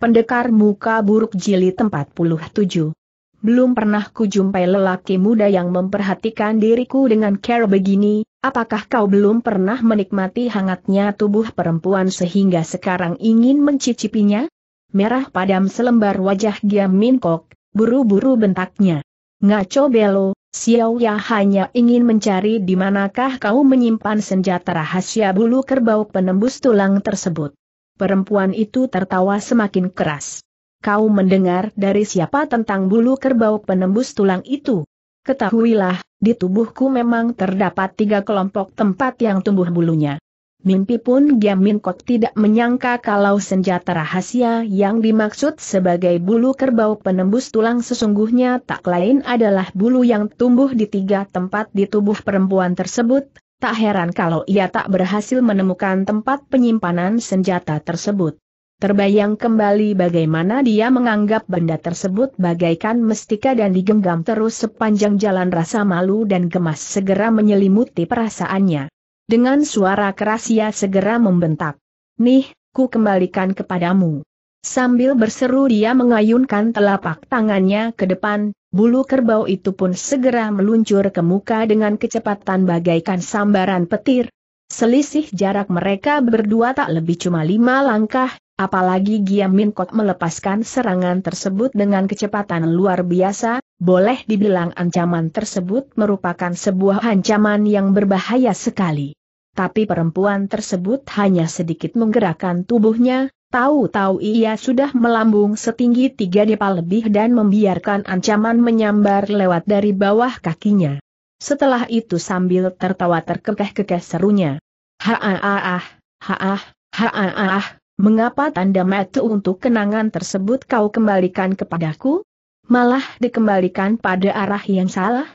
Pendekar muka buruk jilid 47. Belum pernah kujumpai lelaki muda yang memperhatikan diriku dengan care begini, apakah kau belum pernah menikmati hangatnya tubuh perempuan sehingga sekarang ingin mencicipinya? Merah padam selembar wajah Giam Min Kok, buru-buru bentaknya. Ngaco Belo, Xiao Ya hanya ingin mencari di manakah kau menyimpan senjata rahasia bulu kerbau penembus tulang tersebut. Perempuan itu tertawa semakin keras. Kau mendengar dari siapa tentang bulu kerbau penembus tulang itu? Ketahuilah, di tubuhku memang terdapat tiga kelompok tempat yang tumbuh bulunya. Mimpi pun Giamin kok tidak menyangka kalau senjata rahasia yang dimaksud sebagai bulu kerbau penembus tulang sesungguhnya tak lain adalah bulu yang tumbuh di tiga tempat di tubuh perempuan tersebut, Tak heran kalau ia tak berhasil menemukan tempat penyimpanan senjata tersebut. Terbayang kembali bagaimana dia menganggap benda tersebut bagaikan mestika dan digenggam terus sepanjang jalan rasa malu dan gemas segera menyelimuti perasaannya. Dengan suara keras ia segera membentak. Nih, ku kembalikan kepadamu. Sambil berseru dia mengayunkan telapak tangannya ke depan, Bulu kerbau itu pun segera meluncur ke muka dengan kecepatan bagaikan sambaran petir. Selisih jarak mereka berdua tak lebih cuma lima langkah, apalagi Giam Min Kok melepaskan serangan tersebut dengan kecepatan luar biasa, boleh dibilang ancaman tersebut merupakan sebuah ancaman yang berbahaya sekali. Tapi perempuan tersebut hanya sedikit menggerakkan tubuhnya, Tahu-tahu ia sudah melambung setinggi tiga depa lebih dan membiarkan ancaman menyambar lewat dari bawah kakinya. Setelah itu sambil tertawa terkekeh-kekeh serunya. Haaah, haah, haaah, mengapa tanda metu untuk kenangan tersebut kau kembalikan kepadaku? Malah dikembalikan pada arah yang salah?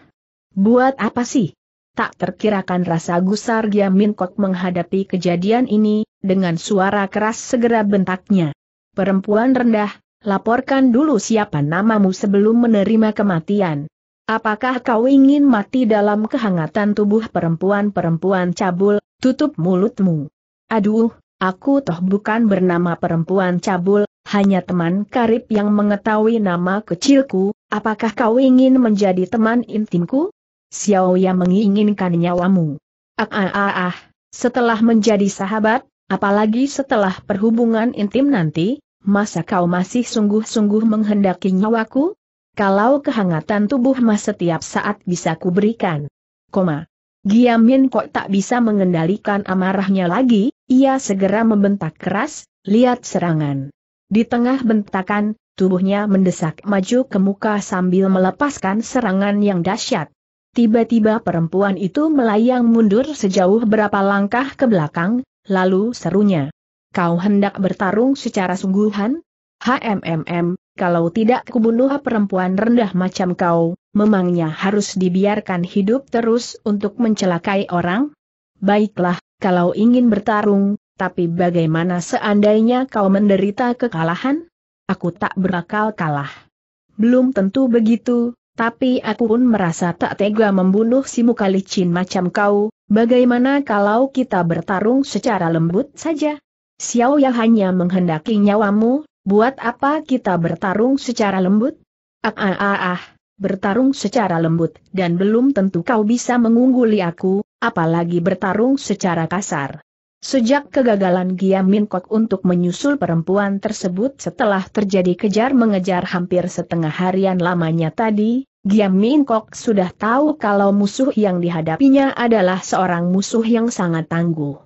Buat apa sih? tak terkirakan rasa gusar dia Kok menghadapi kejadian ini, dengan suara keras segera bentaknya. Perempuan rendah, laporkan dulu siapa namamu sebelum menerima kematian. Apakah kau ingin mati dalam kehangatan tubuh perempuan-perempuan cabul, tutup mulutmu. Aduh, aku toh bukan bernama perempuan cabul, hanya teman karib yang mengetahui nama kecilku, apakah kau ingin menjadi teman intimku? Xiao yang menginginkan nyawamu. Ah ah ah ah, setelah menjadi sahabat, apalagi setelah perhubungan intim nanti, masa kau masih sungguh-sungguh menghendaki nyawaku? Kalau kehangatan tubuh mas setiap saat bisa kuberikan. Koma. Giamin kok tak bisa mengendalikan amarahnya lagi, ia segera membentak keras, lihat serangan. Di tengah bentakan, tubuhnya mendesak maju ke muka sambil melepaskan serangan yang dahsyat. Tiba-tiba perempuan itu melayang mundur sejauh berapa langkah ke belakang, lalu serunya. Kau hendak bertarung secara sungguhan? HMMM, kalau tidak kubunuh perempuan rendah macam kau, memangnya harus dibiarkan hidup terus untuk mencelakai orang? Baiklah, kalau ingin bertarung, tapi bagaimana seandainya kau menderita kekalahan? Aku tak berakal kalah. Belum tentu begitu, tapi aku pun merasa tak tega membunuh si muka licin macam kau, bagaimana kalau kita bertarung secara lembut saja? Xiao Ya hanya menghendaki nyawamu, buat apa kita bertarung secara lembut? Ah ah ah ah, bertarung secara lembut, dan belum tentu kau bisa mengungguli aku, apalagi bertarung secara kasar. Sejak kegagalan Min Kok untuk menyusul perempuan tersebut setelah terjadi kejar-mengejar hampir setengah harian lamanya tadi, Min Minkok sudah tahu kalau musuh yang dihadapinya adalah seorang musuh yang sangat tangguh.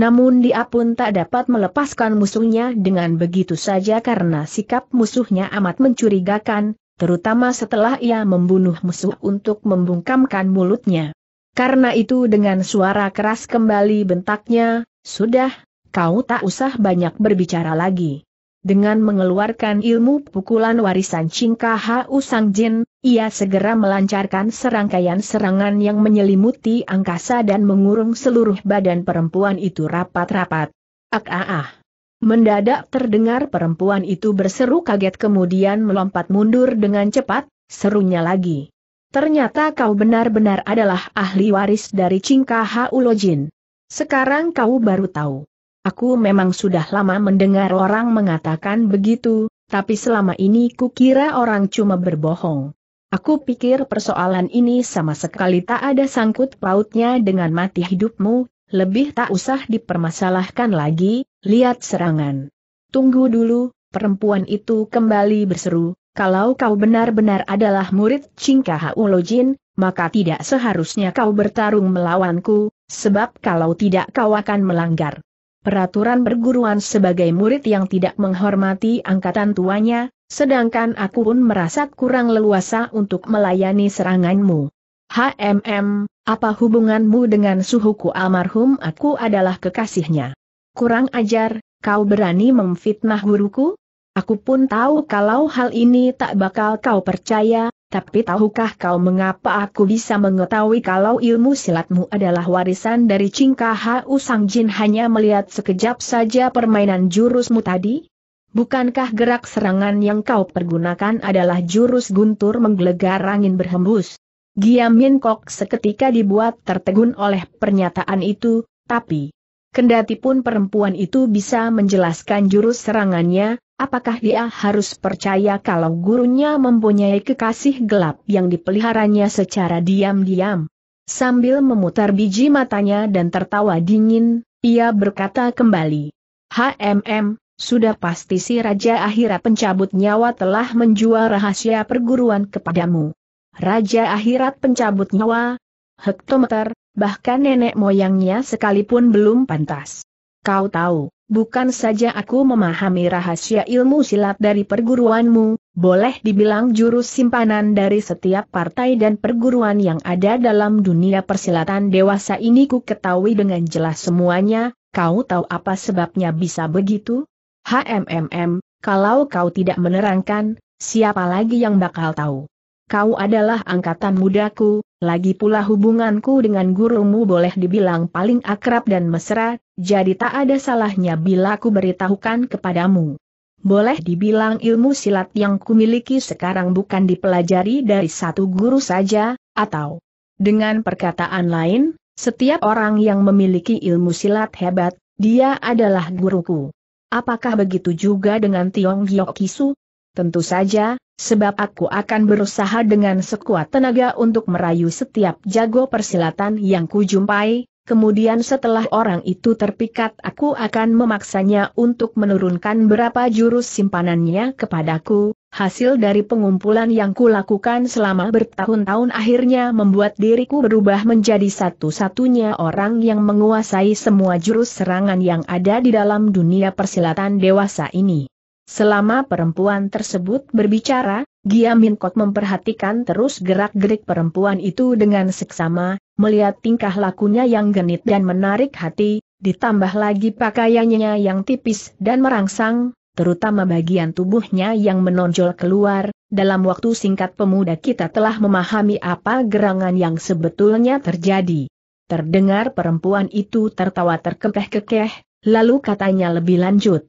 Namun dia pun tak dapat melepaskan musuhnya dengan begitu saja karena sikap musuhnya amat mencurigakan, terutama setelah ia membunuh musuh untuk membungkamkan mulutnya. Karena itu dengan suara keras kembali bentaknya, sudah, kau tak usah banyak berbicara lagi. Dengan mengeluarkan ilmu pukulan warisan Cingka Hau Sang Jin, ia segera melancarkan serangkaian serangan yang menyelimuti angkasa dan mengurung seluruh badan perempuan itu rapat-rapat. Ak ah ah. Mendadak terdengar perempuan itu berseru kaget kemudian melompat mundur dengan cepat, serunya lagi. Ternyata kau benar-benar adalah ahli waris dari Cingkaha Ulojin. Sekarang kau baru tahu. Aku memang sudah lama mendengar orang mengatakan begitu, tapi selama ini kukira orang cuma berbohong. Aku pikir persoalan ini sama sekali tak ada sangkut pautnya dengan mati hidupmu, lebih tak usah dipermasalahkan lagi, lihat serangan. Tunggu dulu, perempuan itu kembali berseru, kalau kau benar-benar adalah murid Cingka Ulojin, maka tidak seharusnya kau bertarung melawanku, sebab kalau tidak kau akan melanggar peraturan perguruan sebagai murid yang tidak menghormati angkatan tuanya, sedangkan aku pun merasa kurang leluasa untuk melayani seranganmu. HMM, apa hubunganmu dengan suhuku almarhum aku adalah kekasihnya? Kurang ajar, kau berani memfitnah guruku? Aku pun tahu kalau hal ini tak bakal kau percaya, tapi tahukah kau mengapa aku bisa mengetahui kalau ilmu silatmu adalah warisan dari Cingkaha Usang Jin hanya melihat sekejap saja permainan jurusmu tadi? Bukankah gerak serangan yang kau pergunakan adalah jurus guntur menggelegar angin berhembus? Giam Min Kok seketika dibuat tertegun oleh pernyataan itu, tapi... Kendati pun perempuan itu bisa menjelaskan jurus serangannya, apakah dia harus percaya kalau gurunya mempunyai kekasih gelap yang dipeliharanya secara diam-diam? Sambil memutar biji matanya dan tertawa dingin, ia berkata kembali. HMM, sudah pasti si Raja Akhirat pencabut nyawa telah menjual rahasia perguruan kepadamu. Raja Akhirat pencabut nyawa, hektometer, bahkan nenek moyangnya sekalipun belum pantas. Kau tahu, bukan saja aku memahami rahasia ilmu silat dari perguruanmu, boleh dibilang jurus simpanan dari setiap partai dan perguruan yang ada dalam dunia persilatan dewasa ini ku ketahui dengan jelas semuanya, kau tahu apa sebabnya bisa begitu? HMMM, kalau kau tidak menerangkan, siapa lagi yang bakal tahu? kau adalah angkatan mudaku, lagi pula hubunganku dengan gurumu boleh dibilang paling akrab dan mesra, jadi tak ada salahnya bila ku beritahukan kepadamu. Boleh dibilang ilmu silat yang kumiliki sekarang bukan dipelajari dari satu guru saja, atau dengan perkataan lain, setiap orang yang memiliki ilmu silat hebat, dia adalah guruku. Apakah begitu juga dengan Tiong Giok Kisu? Tentu saja, sebab aku akan berusaha dengan sekuat tenaga untuk merayu setiap jago persilatan yang kujumpai, kemudian setelah orang itu terpikat aku akan memaksanya untuk menurunkan berapa jurus simpanannya kepadaku, hasil dari pengumpulan yang kulakukan selama bertahun-tahun akhirnya membuat diriku berubah menjadi satu-satunya orang yang menguasai semua jurus serangan yang ada di dalam dunia persilatan dewasa ini. Selama perempuan tersebut berbicara, Giamin Kot memperhatikan terus gerak-gerik perempuan itu dengan seksama, melihat tingkah lakunya yang genit dan menarik hati, ditambah lagi pakaiannya yang tipis dan merangsang, terutama bagian tubuhnya yang menonjol keluar, dalam waktu singkat pemuda kita telah memahami apa gerangan yang sebetulnya terjadi. Terdengar perempuan itu tertawa terkekeh-kekeh, lalu katanya lebih lanjut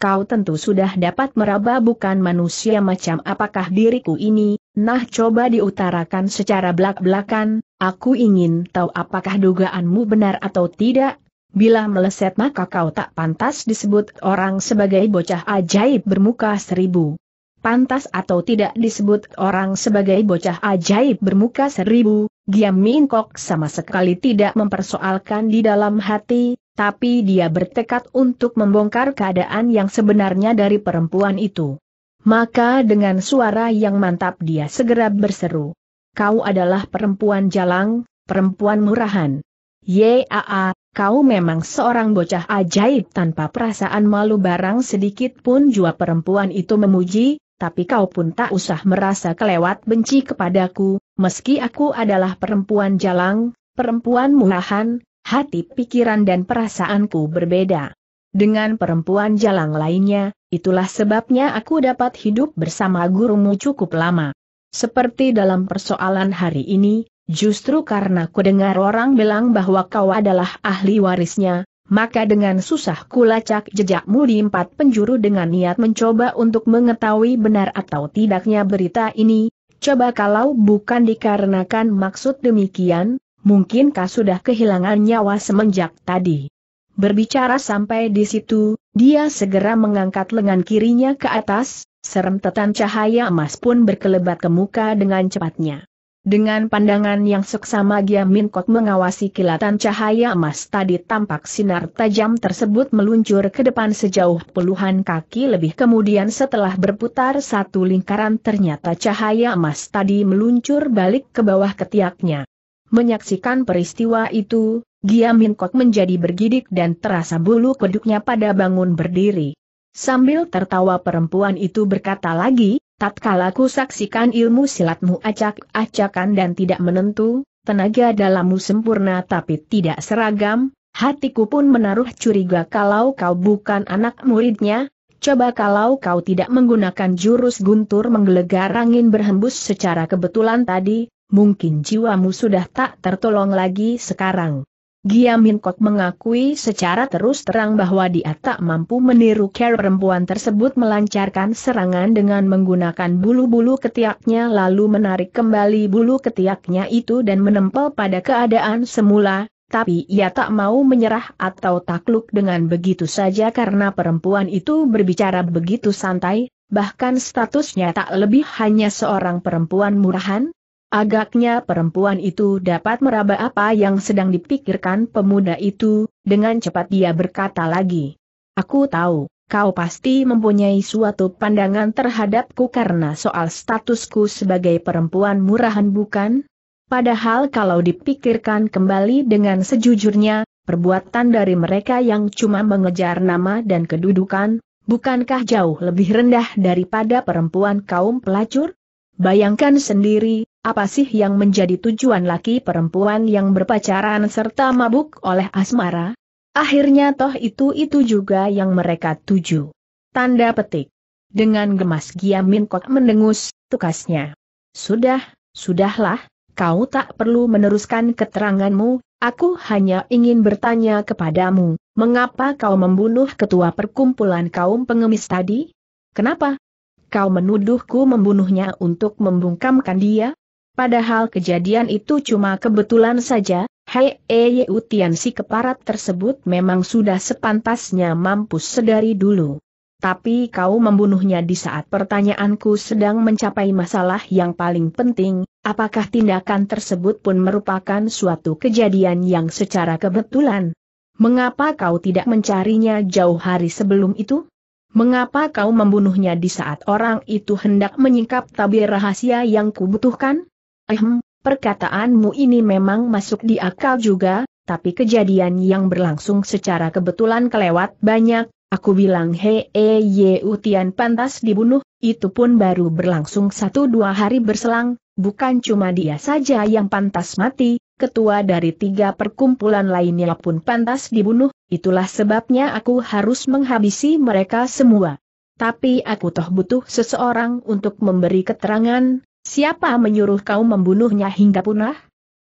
kau tentu sudah dapat meraba bukan manusia macam apakah diriku ini, nah coba diutarakan secara belak-belakan, aku ingin tahu apakah dugaanmu benar atau tidak, bila meleset maka kau tak pantas disebut orang sebagai bocah ajaib bermuka seribu. Pantas atau tidak disebut orang sebagai bocah ajaib bermuka seribu, Giam Min sama sekali tidak mempersoalkan di dalam hati, tapi dia bertekad untuk membongkar keadaan yang sebenarnya dari perempuan itu. Maka dengan suara yang mantap dia segera berseru. Kau adalah perempuan jalang, perempuan murahan. Yaa, kau memang seorang bocah ajaib tanpa perasaan malu barang sedikit pun jua perempuan itu memuji, tapi kau pun tak usah merasa kelewat benci kepadaku, meski aku adalah perempuan jalang, perempuan murahan, hati pikiran dan perasaanku berbeda. Dengan perempuan jalang lainnya, itulah sebabnya aku dapat hidup bersama gurumu cukup lama. Seperti dalam persoalan hari ini, justru karena ku dengar orang bilang bahwa kau adalah ahli warisnya, maka dengan susah ku lacak jejakmu di empat penjuru dengan niat mencoba untuk mengetahui benar atau tidaknya berita ini, coba kalau bukan dikarenakan maksud demikian, mungkinkah sudah kehilangan nyawa semenjak tadi? Berbicara sampai di situ, dia segera mengangkat lengan kirinya ke atas, serem tetan cahaya emas pun berkelebat ke muka dengan cepatnya. Dengan pandangan yang seksama Gia Min Kok mengawasi kilatan cahaya emas tadi tampak sinar tajam tersebut meluncur ke depan sejauh puluhan kaki lebih kemudian setelah berputar satu lingkaran ternyata cahaya emas tadi meluncur balik ke bawah ketiaknya. Menyaksikan peristiwa itu, Gia Kok menjadi bergidik dan terasa bulu kuduknya pada bangun berdiri. Sambil tertawa perempuan itu berkata lagi, tatkala ku saksikan ilmu silatmu acak-acakan dan tidak menentu, tenaga dalammu sempurna tapi tidak seragam, hatiku pun menaruh curiga kalau kau bukan anak muridnya, coba kalau kau tidak menggunakan jurus guntur menggelegar angin berhembus secara kebetulan tadi, mungkin jiwamu sudah tak tertolong lagi sekarang. Giamin Kok mengakui secara terus terang bahwa dia tak mampu meniru care perempuan tersebut melancarkan serangan dengan menggunakan bulu-bulu ketiaknya lalu menarik kembali bulu ketiaknya itu dan menempel pada keadaan semula, tapi ia tak mau menyerah atau takluk dengan begitu saja karena perempuan itu berbicara begitu santai, bahkan statusnya tak lebih hanya seorang perempuan murahan, Agaknya perempuan itu dapat meraba apa yang sedang dipikirkan pemuda itu, dengan cepat dia berkata lagi. Aku tahu, kau pasti mempunyai suatu pandangan terhadapku karena soal statusku sebagai perempuan murahan bukan? Padahal kalau dipikirkan kembali dengan sejujurnya, perbuatan dari mereka yang cuma mengejar nama dan kedudukan, bukankah jauh lebih rendah daripada perempuan kaum pelacur? Bayangkan sendiri, apa sih yang menjadi tujuan laki perempuan yang berpacaran serta mabuk oleh asmara? Akhirnya toh itu-itu juga yang mereka tuju. Tanda petik. Dengan gemas Giamin kok mendengus, tukasnya. Sudah, sudahlah, kau tak perlu meneruskan keteranganmu, aku hanya ingin bertanya kepadamu, mengapa kau membunuh ketua perkumpulan kaum pengemis tadi? Kenapa? Kau menuduhku membunuhnya untuk membungkamkan dia? Padahal kejadian itu cuma kebetulan saja, Hei Eye Si keparat tersebut memang sudah sepantasnya mampus sedari dulu. Tapi kau membunuhnya di saat pertanyaanku sedang mencapai masalah yang paling penting, apakah tindakan tersebut pun merupakan suatu kejadian yang secara kebetulan? Mengapa kau tidak mencarinya jauh hari sebelum itu? Mengapa kau membunuhnya di saat orang itu hendak menyingkap tabir rahasia yang kubutuhkan? Ehem, perkataanmu ini memang masuk di akal juga, tapi kejadian yang berlangsung secara kebetulan kelewat banyak, aku bilang hee ye Yeu Tian pantas dibunuh, itu pun baru berlangsung satu dua hari berselang, bukan cuma dia saja yang pantas mati, ketua dari tiga perkumpulan lainnya pun pantas dibunuh, itulah sebabnya aku harus menghabisi mereka semua. Tapi aku toh butuh seseorang untuk memberi keterangan, Siapa menyuruh kau membunuhnya hingga punah?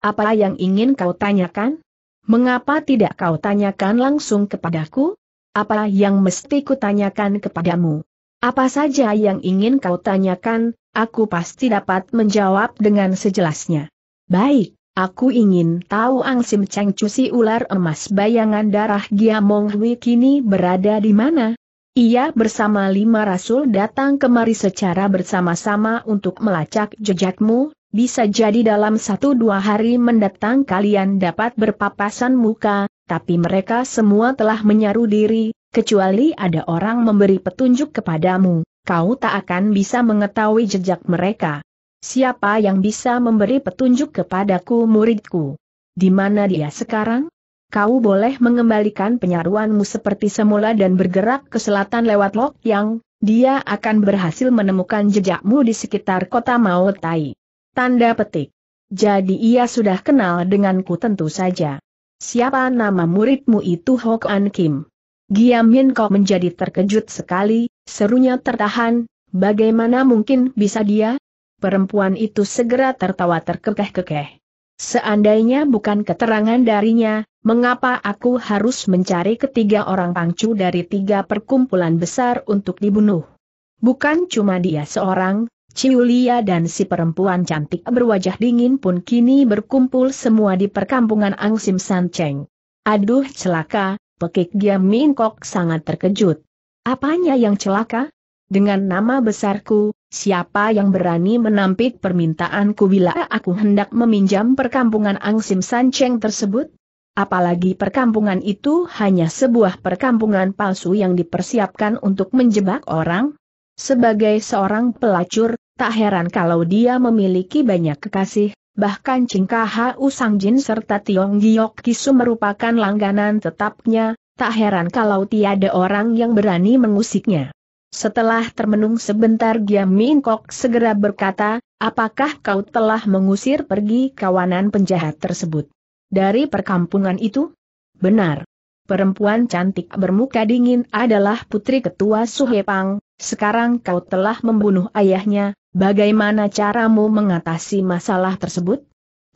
Apa yang ingin kau tanyakan? Mengapa tidak kau tanyakan langsung kepadaku? Apa yang mesti kutanyakan kepadamu? Apa saja yang ingin kau tanyakan, aku pasti dapat menjawab dengan sejelasnya. Baik, aku ingin tahu Angsim Cheng ular emas bayangan darah Giamong Hui kini berada di mana? Ia bersama lima rasul datang kemari secara bersama-sama untuk melacak jejakmu, bisa jadi dalam satu dua hari mendatang kalian dapat berpapasan muka, tapi mereka semua telah menyaru diri, kecuali ada orang memberi petunjuk kepadamu, kau tak akan bisa mengetahui jejak mereka. Siapa yang bisa memberi petunjuk kepadaku muridku? Di mana dia sekarang? kau boleh mengembalikan penyaruanmu seperti semula dan bergerak ke selatan lewat Lok Yang, dia akan berhasil menemukan jejakmu di sekitar kota Maotai. Tanda petik. Jadi ia sudah kenal denganku tentu saja. Siapa nama muridmu itu Hok An Kim? Giam Giamin Kok menjadi terkejut sekali, serunya tertahan, bagaimana mungkin bisa dia? Perempuan itu segera tertawa terkekeh-kekeh. Seandainya bukan keterangan darinya, mengapa aku harus mencari ketiga orang pangcu dari tiga perkumpulan besar untuk dibunuh? Bukan cuma dia seorang, Ciulia dan si perempuan cantik berwajah dingin pun kini berkumpul semua di perkampungan Sim San Cheng. Aduh celaka, pekik dia Min Kok sangat terkejut. Apanya yang celaka? Dengan nama besarku, Siapa yang berani menampik permintaanku bila aku hendak meminjam perkampungan Angsim Sancheng tersebut? Apalagi perkampungan itu hanya sebuah perkampungan palsu yang dipersiapkan untuk menjebak orang? Sebagai seorang pelacur, tak heran kalau dia memiliki banyak kekasih, bahkan Cingkaha Usang Jin serta Tiong Giok Kisu merupakan langganan tetapnya, tak heran kalau tiada orang yang berani mengusiknya. Setelah termenung sebentar Giam Min Kok segera berkata, apakah kau telah mengusir pergi kawanan penjahat tersebut? Dari perkampungan itu? Benar. Perempuan cantik bermuka dingin adalah putri ketua Suhepang, sekarang kau telah membunuh ayahnya, bagaimana caramu mengatasi masalah tersebut?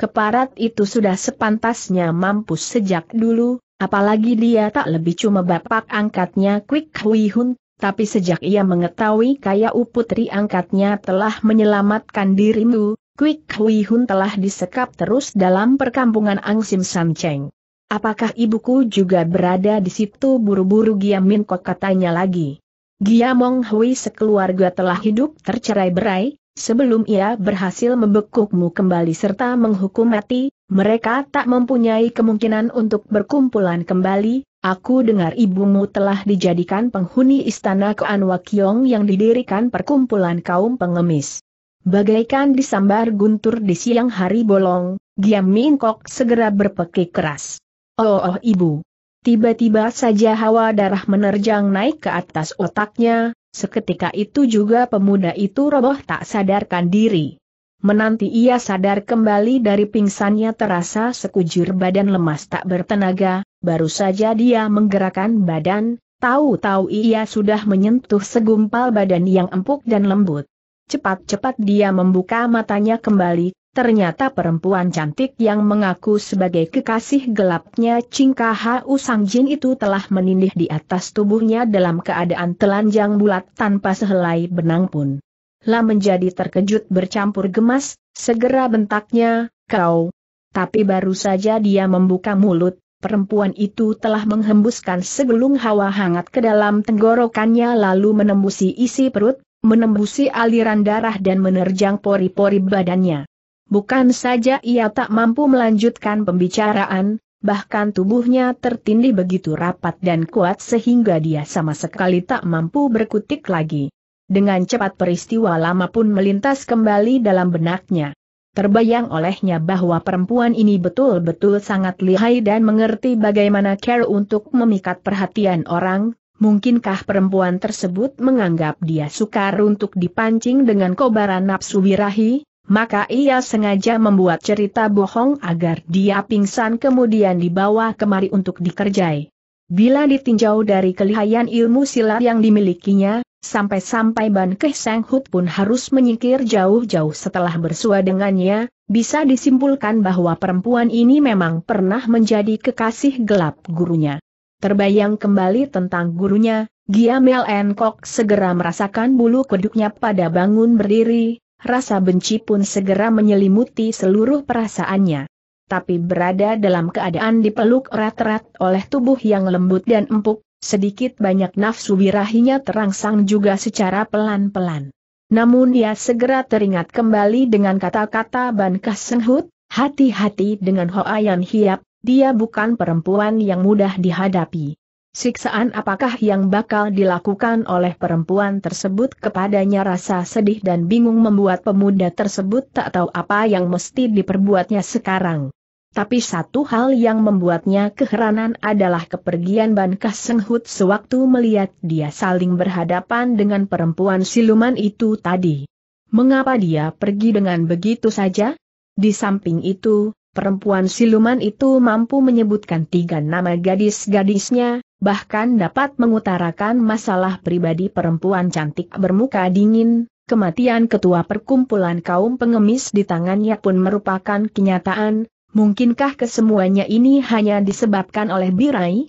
Keparat itu sudah sepantasnya mampus sejak dulu, apalagi dia tak lebih cuma bapak angkatnya Quick Hui Hun, tapi sejak ia mengetahui kaya uputri angkatnya telah menyelamatkan dirimu, Quick Hui Hun telah disekap terus dalam perkampungan Ang Sim Angsim Cheng. Apakah ibuku juga berada di situ buru-buru Giamin kok katanya lagi. Giamong Hui sekeluarga telah hidup tercerai berai, sebelum ia berhasil membekukmu kembali serta menghukum mati, mereka tak mempunyai kemungkinan untuk berkumpulan kembali, Aku dengar ibumu telah dijadikan penghuni istana Kuan Wakyong yang didirikan perkumpulan kaum pengemis. Bagaikan disambar guntur di siang hari bolong, Giam Min Kok segera berpekik keras. Oh, oh ibu. Tiba-tiba saja hawa darah menerjang naik ke atas otaknya, seketika itu juga pemuda itu roboh tak sadarkan diri. Menanti ia sadar kembali dari pingsannya terasa sekujur badan lemas tak bertenaga, baru saja dia menggerakkan badan, tahu-tahu ia sudah menyentuh segumpal badan yang empuk dan lembut. Cepat-cepat dia membuka matanya kembali, ternyata perempuan cantik yang mengaku sebagai kekasih gelapnya Cingkaha Usang Jin itu telah menindih di atas tubuhnya dalam keadaan telanjang bulat tanpa sehelai benang pun. Lah menjadi terkejut bercampur gemas, segera bentaknya, kau. Tapi baru saja dia membuka mulut, perempuan itu telah menghembuskan segelung hawa hangat ke dalam tenggorokannya lalu menembusi isi perut, menembusi aliran darah dan menerjang pori-pori badannya. Bukan saja ia tak mampu melanjutkan pembicaraan, bahkan tubuhnya tertindih begitu rapat dan kuat sehingga dia sama sekali tak mampu berkutik lagi. Dengan cepat peristiwa lama pun melintas kembali dalam benaknya. Terbayang olehnya bahwa perempuan ini betul-betul sangat lihai dan mengerti bagaimana care untuk memikat perhatian orang, mungkinkah perempuan tersebut menganggap dia sukar untuk dipancing dengan kobaran nafsu birahi? Maka ia sengaja membuat cerita bohong agar dia pingsan kemudian dibawa kemari untuk dikerjai. Bila ditinjau dari kelihayan ilmu silat yang dimilikinya, sampai-sampai Ban Keh Seng Hut pun harus menyingkir jauh-jauh setelah bersua dengannya, bisa disimpulkan bahwa perempuan ini memang pernah menjadi kekasih gelap gurunya. Terbayang kembali tentang gurunya, Giamel Enkok segera merasakan bulu kuduknya pada bangun berdiri, rasa benci pun segera menyelimuti seluruh perasaannya. Tapi berada dalam keadaan dipeluk erat-erat oleh tubuh yang lembut dan empuk, Sedikit banyak nafsu birahinya terangsang juga secara pelan-pelan. Namun ia segera teringat kembali dengan kata-kata Ban Kasenghut, hati-hati dengan Hoayan Hiap, dia bukan perempuan yang mudah dihadapi. Siksaan apakah yang bakal dilakukan oleh perempuan tersebut kepadanya rasa sedih dan bingung membuat pemuda tersebut tak tahu apa yang mesti diperbuatnya sekarang. Tapi satu hal yang membuatnya keheranan adalah kepergian Ban Kasenhut sewaktu melihat dia saling berhadapan dengan perempuan siluman itu tadi. Mengapa dia pergi dengan begitu saja? Di samping itu, perempuan siluman itu mampu menyebutkan tiga nama gadis-gadisnya, bahkan dapat mengutarakan masalah pribadi perempuan cantik bermuka dingin, Kematian ketua perkumpulan kaum pengemis di tangannya pun merupakan kenyataan, mungkinkah kesemuanya ini hanya disebabkan oleh Birai?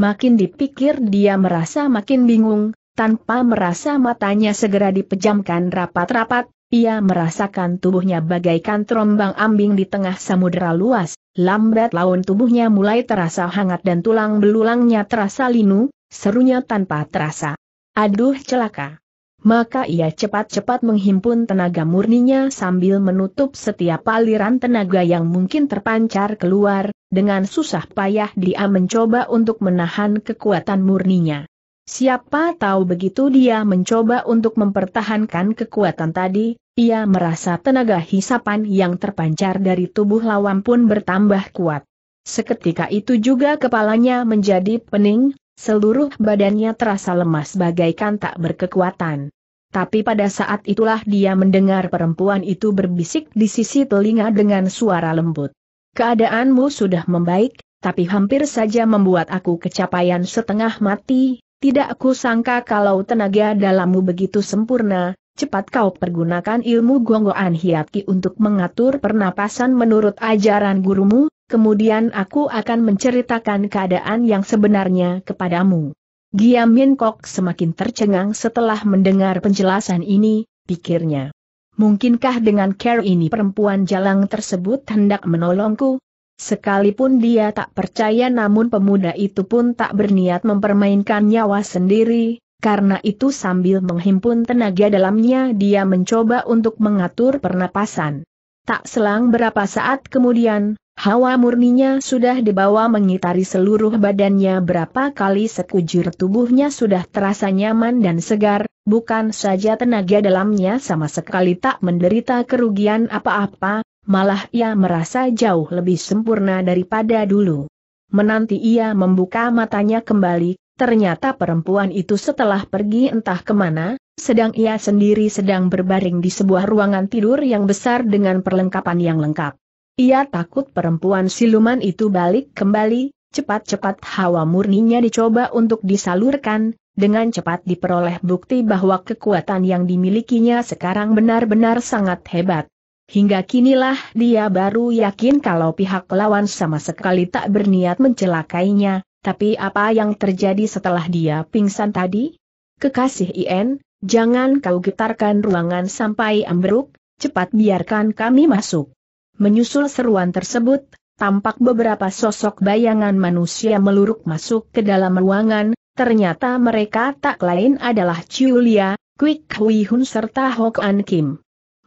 Makin dipikir dia merasa makin bingung, tanpa merasa matanya segera dipejamkan rapat-rapat, ia merasakan tubuhnya bagaikan terombang ambing di tengah samudera luas, lambat laun tubuhnya mulai terasa hangat dan tulang belulangnya terasa linu, serunya tanpa terasa. Aduh celaka maka ia cepat-cepat menghimpun tenaga murninya sambil menutup setiap aliran tenaga yang mungkin terpancar keluar, dengan susah payah dia mencoba untuk menahan kekuatan murninya. Siapa tahu begitu dia mencoba untuk mempertahankan kekuatan tadi, ia merasa tenaga hisapan yang terpancar dari tubuh lawan pun bertambah kuat. Seketika itu juga kepalanya menjadi pening, Seluruh badannya terasa lemas bagaikan tak berkekuatan. Tapi pada saat itulah dia mendengar perempuan itu berbisik di sisi telinga dengan suara lembut. Keadaanmu sudah membaik, tapi hampir saja membuat aku kecapaian setengah mati, tidak aku sangka kalau tenaga dalammu begitu sempurna, cepat kau pergunakan ilmu gonggoan hiatki untuk mengatur pernapasan menurut ajaran gurumu, kemudian aku akan menceritakan keadaan yang sebenarnya kepadamu. Giam Min Kok semakin tercengang setelah mendengar penjelasan ini, pikirnya. Mungkinkah dengan care ini perempuan jalang tersebut hendak menolongku? Sekalipun dia tak percaya namun pemuda itu pun tak berniat mempermainkan nyawa sendiri, karena itu sambil menghimpun tenaga dalamnya dia mencoba untuk mengatur pernapasan. Tak selang berapa saat kemudian, Hawa murninya sudah dibawa mengitari seluruh badannya berapa kali sekujur tubuhnya sudah terasa nyaman dan segar, bukan saja tenaga dalamnya sama sekali tak menderita kerugian apa-apa, malah ia merasa jauh lebih sempurna daripada dulu. Menanti ia membuka matanya kembali, ternyata perempuan itu setelah pergi entah kemana, sedang ia sendiri sedang berbaring di sebuah ruangan tidur yang besar dengan perlengkapan yang lengkap. Ia takut perempuan siluman itu balik kembali, cepat-cepat hawa murninya dicoba untuk disalurkan, dengan cepat diperoleh bukti bahwa kekuatan yang dimilikinya sekarang benar-benar sangat hebat. Hingga kinilah dia baru yakin kalau pihak lawan sama sekali tak berniat mencelakainya, tapi apa yang terjadi setelah dia pingsan tadi? Kekasih IN, jangan kau getarkan ruangan sampai ambruk, cepat biarkan kami masuk. Menyusul seruan tersebut, tampak beberapa sosok bayangan manusia meluruk masuk ke dalam ruangan, ternyata mereka tak lain adalah Julia, Quick Hui Hun serta Hok An Kim.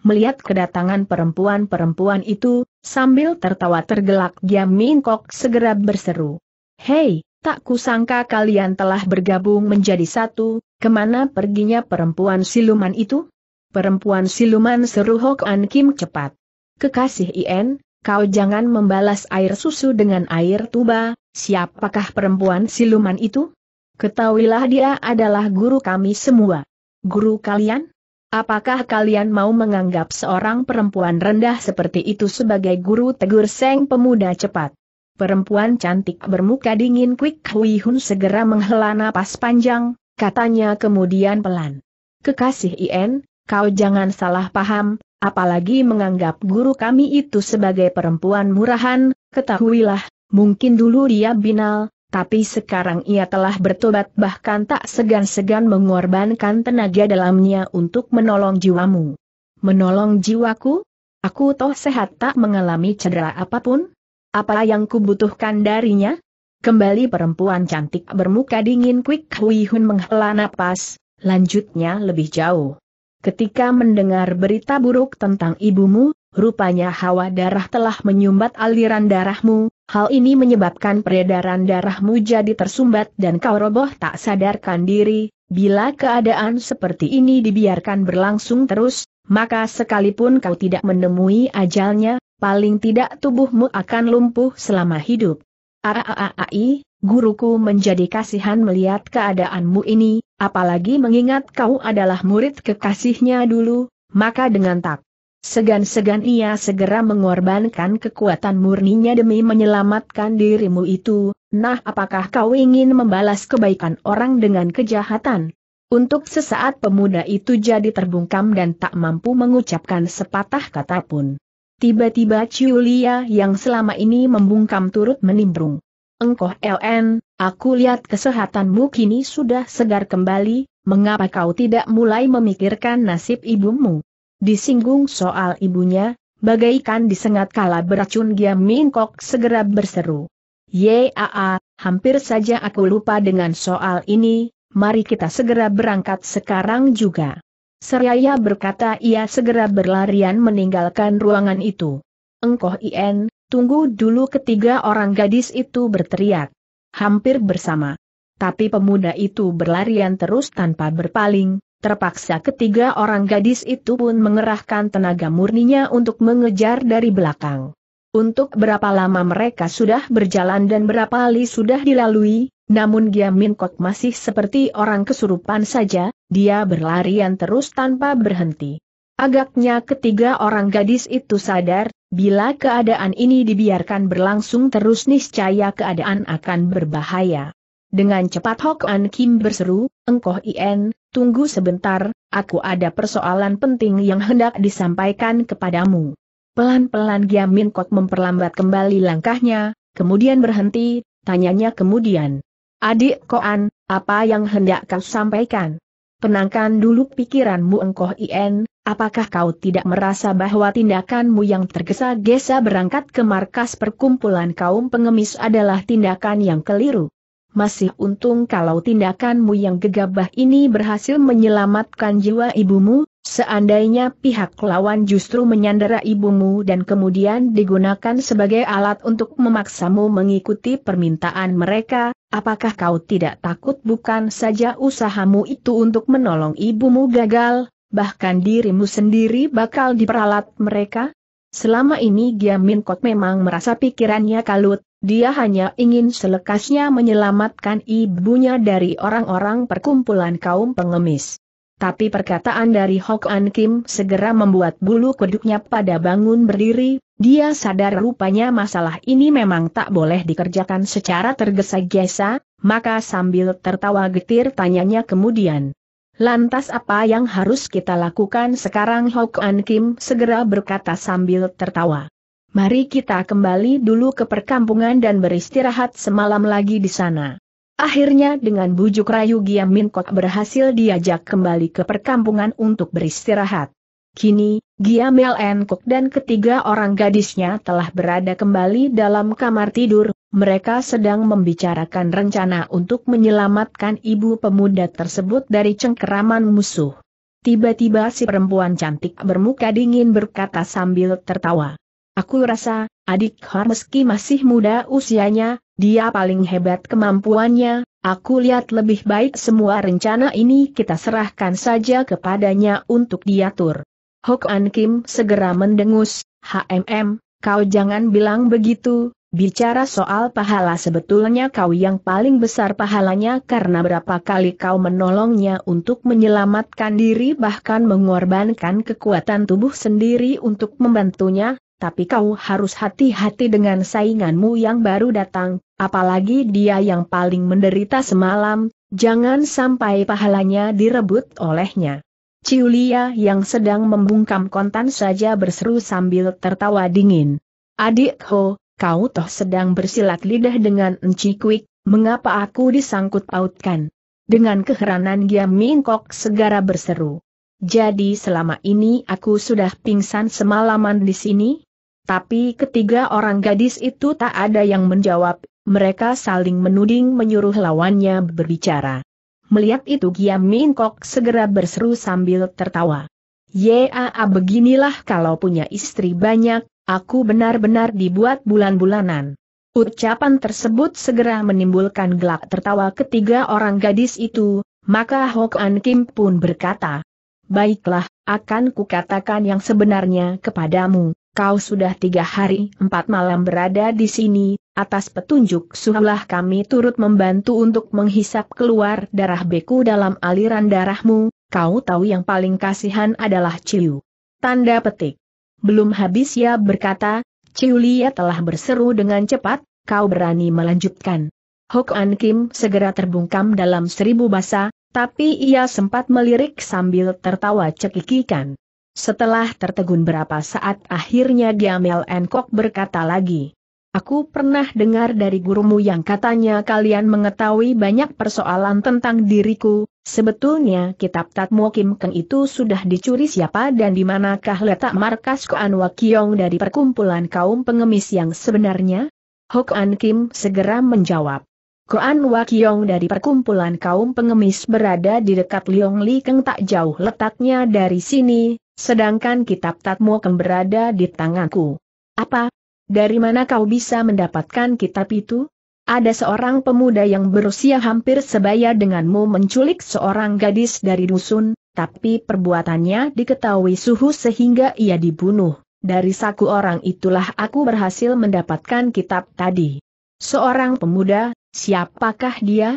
Melihat kedatangan perempuan-perempuan itu, sambil tertawa tergelak Giam Min Kok segera berseru. Hei, tak kusangka kalian telah bergabung menjadi satu, kemana perginya perempuan siluman itu? Perempuan siluman seru Hok An Kim cepat. Kekasih IN, kau jangan membalas air susu dengan air tuba, siapakah perempuan siluman itu? Ketahuilah dia adalah guru kami semua. Guru kalian? Apakah kalian mau menganggap seorang perempuan rendah seperti itu sebagai guru tegur seng pemuda cepat? Perempuan cantik bermuka dingin Quick Hui Hun segera menghela napas panjang, katanya kemudian pelan. Kekasih IN, kau jangan salah paham, apalagi menganggap guru kami itu sebagai perempuan murahan, ketahuilah, mungkin dulu dia binal, tapi sekarang ia telah bertobat bahkan tak segan-segan mengorbankan tenaga dalamnya untuk menolong jiwamu. Menolong jiwaku? Aku toh sehat tak mengalami cedera apapun? Apa yang kubutuhkan darinya? Kembali perempuan cantik bermuka dingin Quick Hui Hun menghela napas, lanjutnya lebih jauh. Ketika mendengar berita buruk tentang ibumu, rupanya hawa darah telah menyumbat aliran darahmu, hal ini menyebabkan peredaran darahmu jadi tersumbat dan kau roboh tak sadarkan diri, bila keadaan seperti ini dibiarkan berlangsung terus, maka sekalipun kau tidak menemui ajalnya, paling tidak tubuhmu akan lumpuh selama hidup. Aaai, guruku menjadi kasihan melihat keadaanmu ini, apalagi mengingat kau adalah murid kekasihnya dulu, maka dengan tak Segan-segan ia segera mengorbankan kekuatan murninya demi menyelamatkan dirimu itu, nah apakah kau ingin membalas kebaikan orang dengan kejahatan? Untuk sesaat pemuda itu jadi terbungkam dan tak mampu mengucapkan sepatah kata pun. Tiba-tiba Ciulia yang selama ini membungkam turut menimbrung. Engkoh LN, aku lihat kesehatanmu kini sudah segar kembali, mengapa kau tidak mulai memikirkan nasib ibumu? Disinggung soal ibunya, bagaikan disengat kala beracun Gia Mingkok segera berseru. Yaa, hampir saja aku lupa dengan soal ini, mari kita segera berangkat sekarang juga. Seraya berkata ia segera berlarian meninggalkan ruangan itu. Engkoh IN, Tunggu dulu ketiga orang gadis itu berteriak. Hampir bersama. Tapi pemuda itu berlarian terus tanpa berpaling, terpaksa ketiga orang gadis itu pun mengerahkan tenaga murninya untuk mengejar dari belakang. Untuk berapa lama mereka sudah berjalan dan berapa li sudah dilalui, namun Gia kok masih seperti orang kesurupan saja, dia berlarian terus tanpa berhenti. Agaknya ketiga orang gadis itu sadar, Bila keadaan ini dibiarkan berlangsung terus niscaya keadaan akan berbahaya. Dengan cepat Hok An Kim berseru, Engkoh Ien, tunggu sebentar, aku ada persoalan penting yang hendak disampaikan kepadamu. Pelan-pelan Giam Min Kot memperlambat kembali langkahnya, kemudian berhenti, tanyanya kemudian. Adik Koan, apa yang hendak kau sampaikan? Tenangkan dulu pikiranmu Engkoh Ien, Apakah kau tidak merasa bahwa tindakanmu yang tergesa-gesa berangkat ke markas perkumpulan kaum pengemis adalah tindakan yang keliru? Masih untung kalau tindakanmu yang gegabah ini berhasil menyelamatkan jiwa ibumu, seandainya pihak lawan justru menyandera ibumu dan kemudian digunakan sebagai alat untuk memaksamu mengikuti permintaan mereka, apakah kau tidak takut bukan saja usahamu itu untuk menolong ibumu gagal, bahkan dirimu sendiri bakal diperalat mereka? Selama ini Giamin Kot memang merasa pikirannya kalut, dia hanya ingin selekasnya menyelamatkan ibunya dari orang-orang perkumpulan kaum pengemis. Tapi perkataan dari Hok An Kim segera membuat bulu kuduknya pada bangun berdiri, dia sadar rupanya masalah ini memang tak boleh dikerjakan secara tergesa-gesa, maka sambil tertawa getir tanyanya kemudian. Lantas apa yang harus kita lakukan sekarang Hok An Kim segera berkata sambil tertawa. Mari kita kembali dulu ke perkampungan dan beristirahat semalam lagi di sana. Akhirnya dengan bujuk rayu Giam Min Kok berhasil diajak kembali ke perkampungan untuk beristirahat. Kini, Giamel Enkuk dan ketiga orang gadisnya telah berada kembali dalam kamar tidur, mereka sedang membicarakan rencana untuk menyelamatkan ibu pemuda tersebut dari cengkeraman musuh. Tiba-tiba si perempuan cantik bermuka dingin berkata sambil tertawa. Aku rasa, adik Har meski masih muda usianya, dia paling hebat kemampuannya, aku lihat lebih baik semua rencana ini kita serahkan saja kepadanya untuk diatur. Hok An Kim segera mendengus, HMM, kau jangan bilang begitu, bicara soal pahala sebetulnya kau yang paling besar pahalanya karena berapa kali kau menolongnya untuk menyelamatkan diri bahkan mengorbankan kekuatan tubuh sendiri untuk membantunya, tapi kau harus hati-hati dengan sainganmu yang baru datang, apalagi dia yang paling menderita semalam, jangan sampai pahalanya direbut olehnya. Ciulia yang sedang membungkam kontan saja berseru sambil tertawa dingin. Adik Ho, kau toh sedang bersilat lidah dengan Enci Kwik, mengapa aku disangkut pautkan? Dengan keheranan Giam Mingkok segera berseru. Jadi selama ini aku sudah pingsan semalaman di sini? Tapi ketiga orang gadis itu tak ada yang menjawab, mereka saling menuding menyuruh lawannya berbicara. Melihat itu Giam Min Kok segera berseru sambil tertawa. Ya, beginilah kalau punya istri banyak, aku benar-benar dibuat bulan-bulanan. Ucapan tersebut segera menimbulkan gelak tertawa ketiga orang gadis itu, maka Hok An Kim pun berkata, Baiklah, akan kukatakan yang sebenarnya kepadamu kau sudah tiga hari empat malam berada di sini, atas petunjuk suhulah kami turut membantu untuk menghisap keluar darah beku dalam aliran darahmu, kau tahu yang paling kasihan adalah Ciu. Tanda petik. Belum habis ya berkata, Ciu Lia telah berseru dengan cepat, kau berani melanjutkan. Hok An Kim segera terbungkam dalam seribu basa, tapi ia sempat melirik sambil tertawa cekikikan. Setelah tertegun berapa saat akhirnya Giamel Enkok berkata lagi. Aku pernah dengar dari gurumu yang katanya kalian mengetahui banyak persoalan tentang diriku, sebetulnya kitab Tatmo Kim Keng itu sudah dicuri siapa dan di manakah letak markas Koan Wakyong dari perkumpulan kaum pengemis yang sebenarnya? Hokan Kim segera menjawab. Koan Wakyong dari perkumpulan kaum pengemis berada di dekat Liong Li Keng tak jauh letaknya dari sini, Sedangkan kitab akan berada di tanganku. Apa? Dari mana kau bisa mendapatkan kitab itu? Ada seorang pemuda yang berusia hampir sebaya denganmu menculik seorang gadis dari dusun, tapi perbuatannya diketahui suhu sehingga ia dibunuh. Dari saku orang itulah aku berhasil mendapatkan kitab tadi. Seorang pemuda, siapakah dia?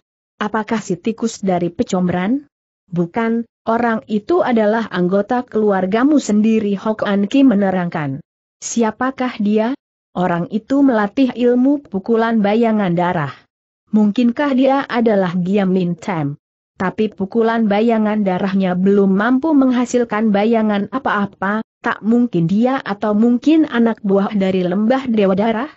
Apakah si tikus dari pecombran? Bukan, orang itu adalah anggota keluargamu sendiri Hok An Ki menerangkan. Siapakah dia? Orang itu melatih ilmu pukulan bayangan darah. Mungkinkah dia adalah Giam Min Tam? Tapi pukulan bayangan darahnya belum mampu menghasilkan bayangan apa-apa, tak mungkin dia atau mungkin anak buah dari lembah dewa darah?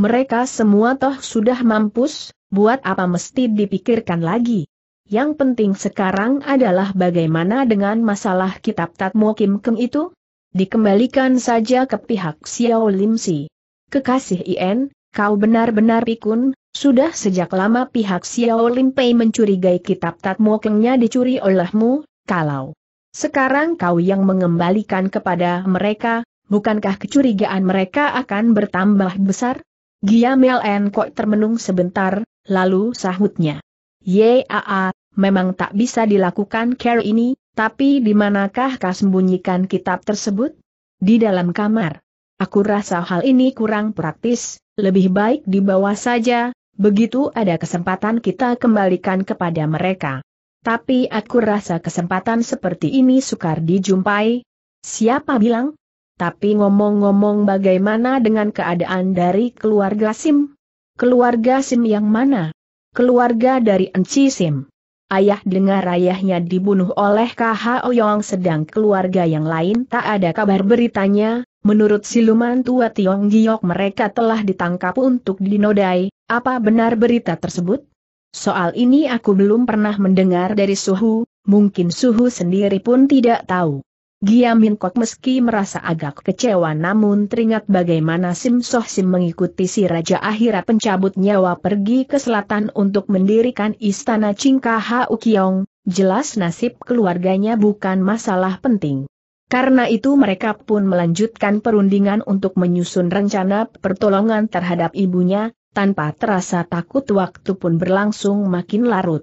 Mereka semua toh sudah mampus, buat apa mesti dipikirkan lagi? Yang penting sekarang adalah bagaimana dengan masalah kitab Tatmo Kim Keng itu? Dikembalikan saja ke pihak Xiao Lim Si. Kekasih IN, kau benar-benar pikun, sudah sejak lama pihak Xiao Lim Pei mencurigai kitab Tatmo Kengnya dicuri olehmu, kalau sekarang kau yang mengembalikan kepada mereka, bukankah kecurigaan mereka akan bertambah besar? Gia Mel Kok termenung sebentar, lalu sahutnya. Yaa, memang tak bisa dilakukan care ini, tapi di manakah kau sembunyikan kitab tersebut? Di dalam kamar. Aku rasa hal ini kurang praktis, lebih baik dibawa saja, begitu ada kesempatan kita kembalikan kepada mereka. Tapi aku rasa kesempatan seperti ini sukar dijumpai. Siapa bilang? Tapi ngomong-ngomong bagaimana dengan keadaan dari keluarga Sim? Keluarga Sim yang mana? keluarga dari Enci Sim. Ayah dengar ayahnya dibunuh oleh KH Oyong sedang keluarga yang lain tak ada kabar beritanya, menurut siluman tua Tiong Giok mereka telah ditangkap untuk dinodai, apa benar berita tersebut? Soal ini aku belum pernah mendengar dari Suhu, mungkin Suhu sendiri pun tidak tahu. Giamin kok meski merasa agak kecewa namun teringat bagaimana Sim Soh Sim mengikuti si Raja akhirat pencabut nyawa pergi ke selatan untuk mendirikan istana Cingka Kiong, jelas nasib keluarganya bukan masalah penting. Karena itu mereka pun melanjutkan perundingan untuk menyusun rencana pertolongan terhadap ibunya, tanpa terasa takut waktu pun berlangsung makin larut.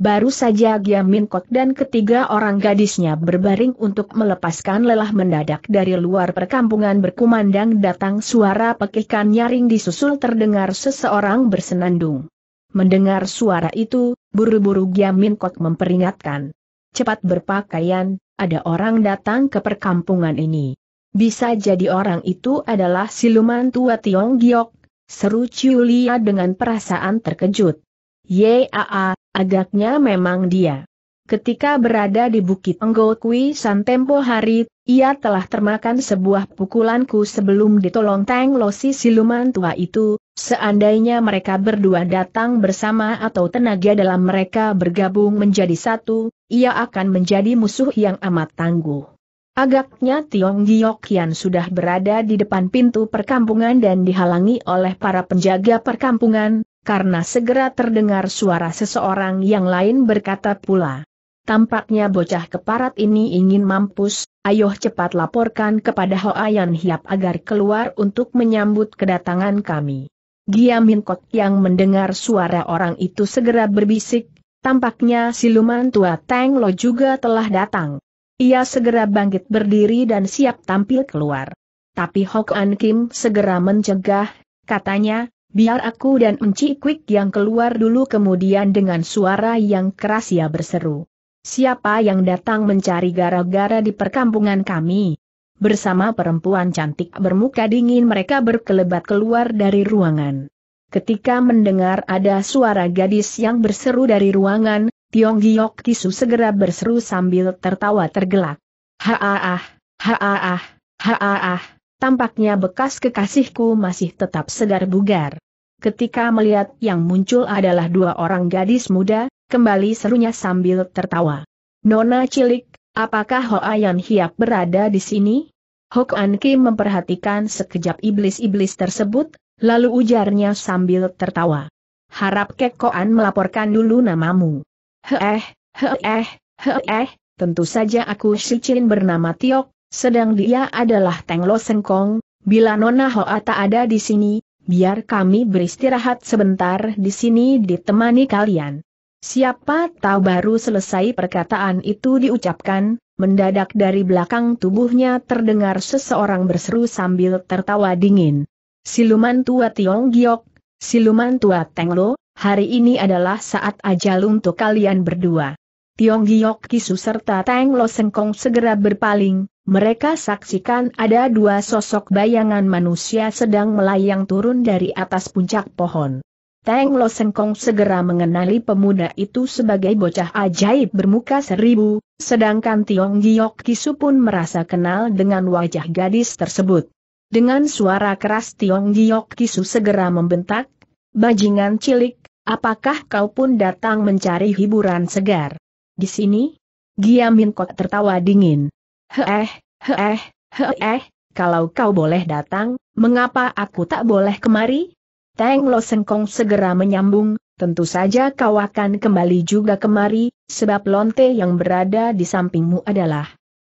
Baru saja Giam Min Kok dan ketiga orang gadisnya berbaring untuk melepaskan lelah mendadak dari luar perkampungan berkumandang datang suara pekikan nyaring disusul terdengar seseorang bersenandung. Mendengar suara itu, buru-buru Giam Min Kok memperingatkan. Cepat berpakaian, ada orang datang ke perkampungan ini. Bisa jadi orang itu adalah siluman tua Tiong Giok, seru Ciulia dengan perasaan terkejut. Yaa, Agaknya memang dia. Ketika berada di Bukit Enggokui San Tempo hari, ia telah termakan sebuah pukulanku sebelum ditolong Tang Losi siluman tua itu, seandainya mereka berdua datang bersama atau tenaga dalam mereka bergabung menjadi satu, ia akan menjadi musuh yang amat tangguh. Agaknya Tiong Giokian sudah berada di depan pintu perkampungan dan dihalangi oleh para penjaga perkampungan, karena segera terdengar suara seseorang yang lain berkata pula. Tampaknya bocah keparat ini ingin mampus, ayo cepat laporkan kepada Hoayan Hiap agar keluar untuk menyambut kedatangan kami. Giamin Kot yang mendengar suara orang itu segera berbisik, tampaknya siluman tua Teng Lo juga telah datang. Ia segera bangkit berdiri dan siap tampil keluar. Tapi Hokan Kim segera mencegah, katanya, Biar aku dan Enci Quick yang keluar dulu kemudian dengan suara yang keras ia berseru. Siapa yang datang mencari gara-gara di perkampungan kami? Bersama perempuan cantik bermuka dingin mereka berkelebat keluar dari ruangan. Ketika mendengar ada suara gadis yang berseru dari ruangan, Tiong Giok Tisu segera berseru sambil tertawa tergelak. Haaah, haaah, haaah, tampaknya bekas kekasihku masih tetap segar bugar ketika melihat yang muncul adalah dua orang gadis muda, kembali serunya sambil tertawa. Nona cilik, apakah Yan Hiap berada di sini? Hok An Kim memperhatikan sekejap iblis-iblis tersebut, lalu ujarnya sambil tertawa. Harap Kekoan melaporkan dulu namamu. Heeh, heeh, heeh, tentu saja aku Chin bernama Tiok, sedang dia adalah Teng Lo Sengkong, bila Nona Hoa tak ada di sini, biar kami beristirahat sebentar di sini ditemani kalian. Siapa tahu baru selesai perkataan itu diucapkan, mendadak dari belakang tubuhnya terdengar seseorang berseru sambil tertawa dingin. Siluman tua Tiong Giok, siluman tua teng lo hari ini adalah saat ajal untuk kalian berdua. Tiong Giok Kisu serta teng lo Sengkong segera berpaling, mereka saksikan ada dua sosok bayangan manusia sedang melayang turun dari atas puncak pohon. Teng Lo Sengkong segera mengenali pemuda itu sebagai bocah ajaib bermuka seribu, sedangkan Tiong Giok Kisu pun merasa kenal dengan wajah gadis tersebut. Dengan suara keras Tiong Giok Kisu segera membentak, Bajingan cilik, apakah kau pun datang mencari hiburan segar? Di sini? Giamin Kok tertawa dingin. Heeh, heeh, heeh, kalau kau boleh datang, mengapa aku tak boleh kemari? Teng Lo Sengkong segera menyambung, tentu saja kau akan kembali juga kemari, sebab lonte yang berada di sampingmu adalah.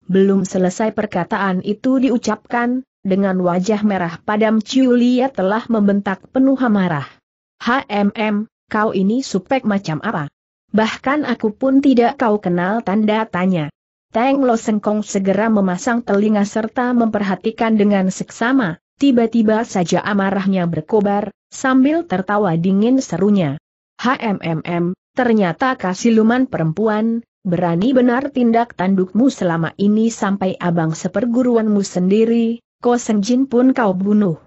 Belum selesai perkataan itu diucapkan, dengan wajah merah padam Ciulia telah membentak penuh amarah. HMM, kau ini supek macam apa? Bahkan aku pun tidak kau kenal tanda tanya. Teng Lo Sengkong segera memasang telinga serta memperhatikan dengan seksama, tiba-tiba saja amarahnya berkobar, sambil tertawa dingin serunya. HMMM, ternyata kasiluman perempuan, berani benar tindak tandukmu selama ini sampai abang seperguruanmu sendiri, Ko Sengjin pun kau bunuh.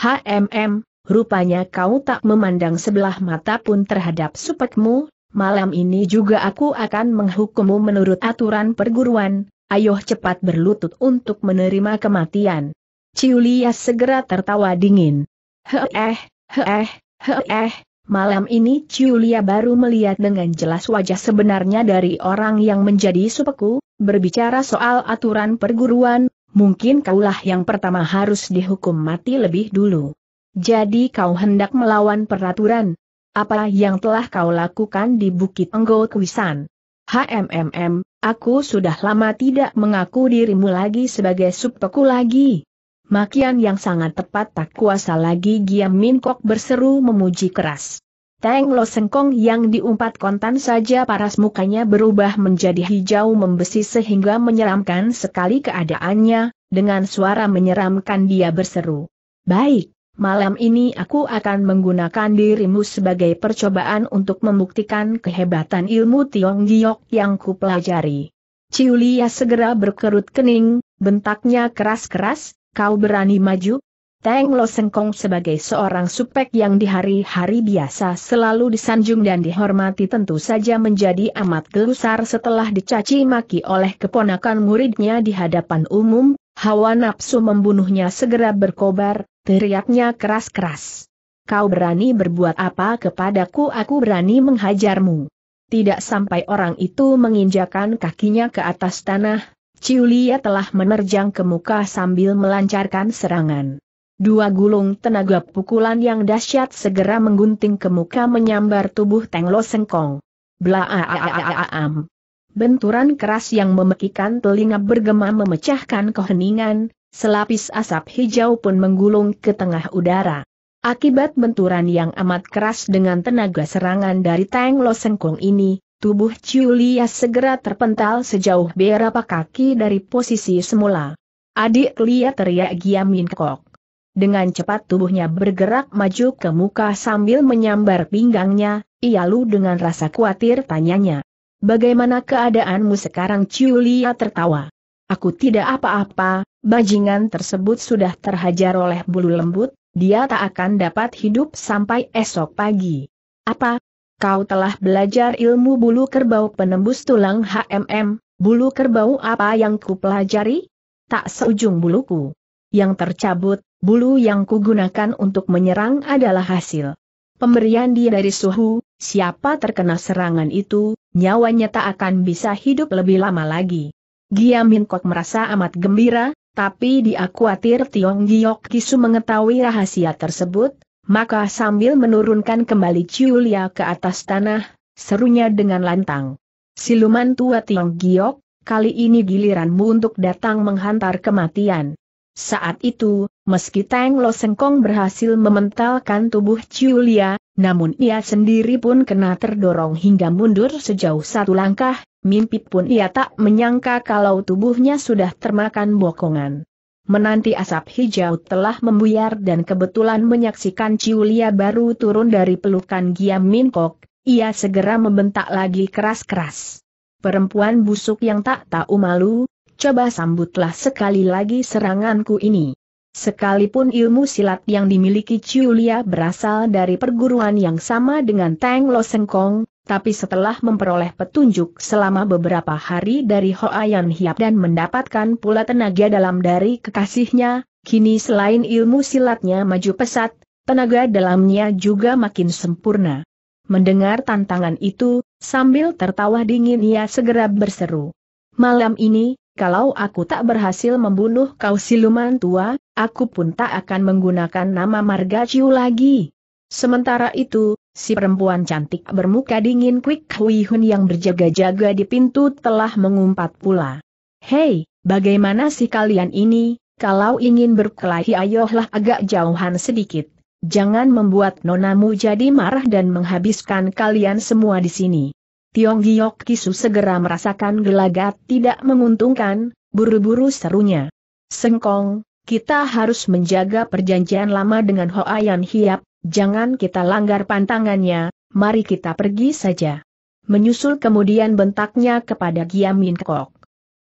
HMM, rupanya kau tak memandang sebelah mata pun terhadap supekmu, Malam ini juga aku akan menghukummu menurut aturan perguruan, ayo cepat berlutut untuk menerima kematian. Ciulia segera tertawa dingin. Heeh, heeh, heeh, malam ini Ciulia baru melihat dengan jelas wajah sebenarnya dari orang yang menjadi supeku, berbicara soal aturan perguruan, mungkin kaulah yang pertama harus dihukum mati lebih dulu. Jadi kau hendak melawan peraturan, apa yang telah kau lakukan di Bukit Enggol Kuisan. HMMM, aku sudah lama tidak mengaku dirimu lagi sebagai subpeku lagi. Makian yang sangat tepat tak kuasa lagi Giam Min Kok berseru memuji keras. Teng Lo Sengkong yang diumpat kontan saja paras mukanya berubah menjadi hijau membesi sehingga menyeramkan sekali keadaannya, dengan suara menyeramkan dia berseru. Baik, malam ini aku akan menggunakan dirimu sebagai percobaan untuk membuktikan kehebatan ilmu Tiong Giok yang kupelajari. Ciulia segera berkerut kening, bentaknya keras-keras, kau berani maju? Teng Lo Sengkong sebagai seorang supek yang di hari-hari biasa selalu disanjung dan dihormati tentu saja menjadi amat gelusar setelah dicaci maki oleh keponakan muridnya di hadapan umum, hawa nafsu membunuhnya segera berkobar, teriaknya keras-keras. Kau berani berbuat apa kepadaku aku berani menghajarmu. Tidak sampai orang itu menginjakan kakinya ke atas tanah, Ciulia telah menerjang ke muka sambil melancarkan serangan. Dua gulung tenaga pukulan yang dahsyat segera menggunting ke muka menyambar tubuh Teng Lo Sengkong. am. Benturan keras yang memekikan telinga bergema memecahkan keheningan, selapis asap hijau pun menggulung ke tengah udara. Akibat benturan yang amat keras dengan tenaga serangan dari Tang Lo Sengkong ini, tubuh Chulia segera terpental sejauh beberapa kaki dari posisi semula. Adik Lia teriak Giamin Kok. Dengan cepat tubuhnya bergerak maju ke muka sambil menyambar pinggangnya, ia lu dengan rasa khawatir tanyanya. Bagaimana keadaanmu sekarang Chulia tertawa. Aku tidak apa-apa, Bajingan tersebut sudah terhajar oleh bulu lembut, dia tak akan dapat hidup sampai esok pagi. Apa? Kau telah belajar ilmu bulu kerbau penembus tulang HMM, bulu kerbau apa yang ku pelajari? Tak seujung buluku. Yang tercabut, bulu yang kugunakan untuk menyerang adalah hasil pemberian dia dari suhu, siapa terkena serangan itu, nyawanya tak akan bisa hidup lebih lama lagi. Giamin Kok merasa amat gembira, tapi dia khawatir Tiong Giok Kisu mengetahui rahasia tersebut, maka sambil menurunkan kembali Ciulia ke atas tanah, serunya dengan lantang. Siluman tua Tiong Giok, kali ini giliranmu untuk datang menghantar kematian. Saat itu, meski Tang Lo Sengkong berhasil mementalkan tubuh Julia, namun ia sendiri pun kena terdorong hingga mundur sejauh satu langkah, mimpi pun ia tak menyangka kalau tubuhnya sudah termakan bokongan. Menanti asap hijau telah membuyar dan kebetulan menyaksikan Julia baru turun dari pelukan Giam Min Kok, ia segera membentak lagi keras-keras. Perempuan busuk yang tak tahu malu, coba sambutlah sekali lagi seranganku ini. Sekalipun ilmu silat yang dimiliki Ciulia berasal dari perguruan yang sama dengan Tang Lo Sengkong, tapi setelah memperoleh petunjuk selama beberapa hari dari Yan Hiap dan mendapatkan pula tenaga dalam dari kekasihnya, kini selain ilmu silatnya maju pesat, tenaga dalamnya juga makin sempurna. Mendengar tantangan itu, sambil tertawa dingin ia segera berseru. Malam ini, kalau aku tak berhasil membunuh kau siluman tua, aku pun tak akan menggunakan nama marga Ciu lagi. Sementara itu, si perempuan cantik bermuka dingin Quick Hui Hun yang berjaga-jaga di pintu telah mengumpat pula. Hei, bagaimana sih kalian ini, kalau ingin berkelahi ayolah agak jauhan sedikit. Jangan membuat nonamu jadi marah dan menghabiskan kalian semua di sini. Tiong Giok Kisu segera merasakan gelagat tidak menguntungkan, buru-buru serunya. Sengkong, kita harus menjaga perjanjian lama dengan Hoayan Hiap, jangan kita langgar pantangannya, mari kita pergi saja. Menyusul kemudian bentaknya kepada Giamin Kok.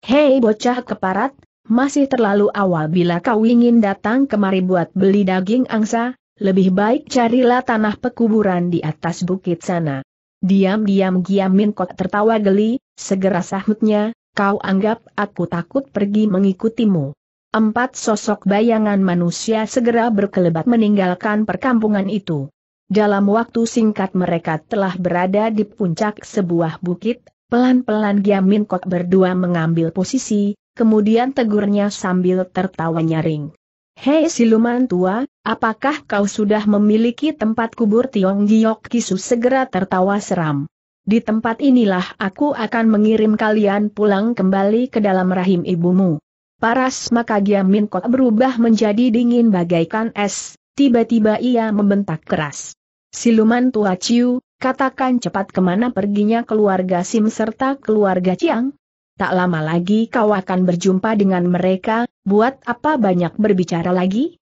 Hei bocah keparat, masih terlalu awal bila kau ingin datang kemari buat beli daging angsa, lebih baik carilah tanah pekuburan di atas bukit sana. Diam-diam Min Kok tertawa geli, segera sahutnya, kau anggap aku takut pergi mengikutimu. Empat sosok bayangan manusia segera berkelebat meninggalkan perkampungan itu. Dalam waktu singkat mereka telah berada di puncak sebuah bukit, pelan-pelan Min Kok berdua mengambil posisi, kemudian tegurnya sambil tertawa nyaring. Hei siluman tua, Apakah kau sudah memiliki tempat kubur Tiong Giok Kisu segera tertawa seram. Di tempat inilah aku akan mengirim kalian pulang kembali ke dalam rahim ibumu. Paras maka Giamin Kot berubah menjadi dingin bagaikan es, tiba-tiba ia membentak keras. Siluman tua Ciu, katakan cepat kemana perginya keluarga Sim serta keluarga Ciang? Tak lama lagi kau akan berjumpa dengan mereka, buat apa banyak berbicara lagi?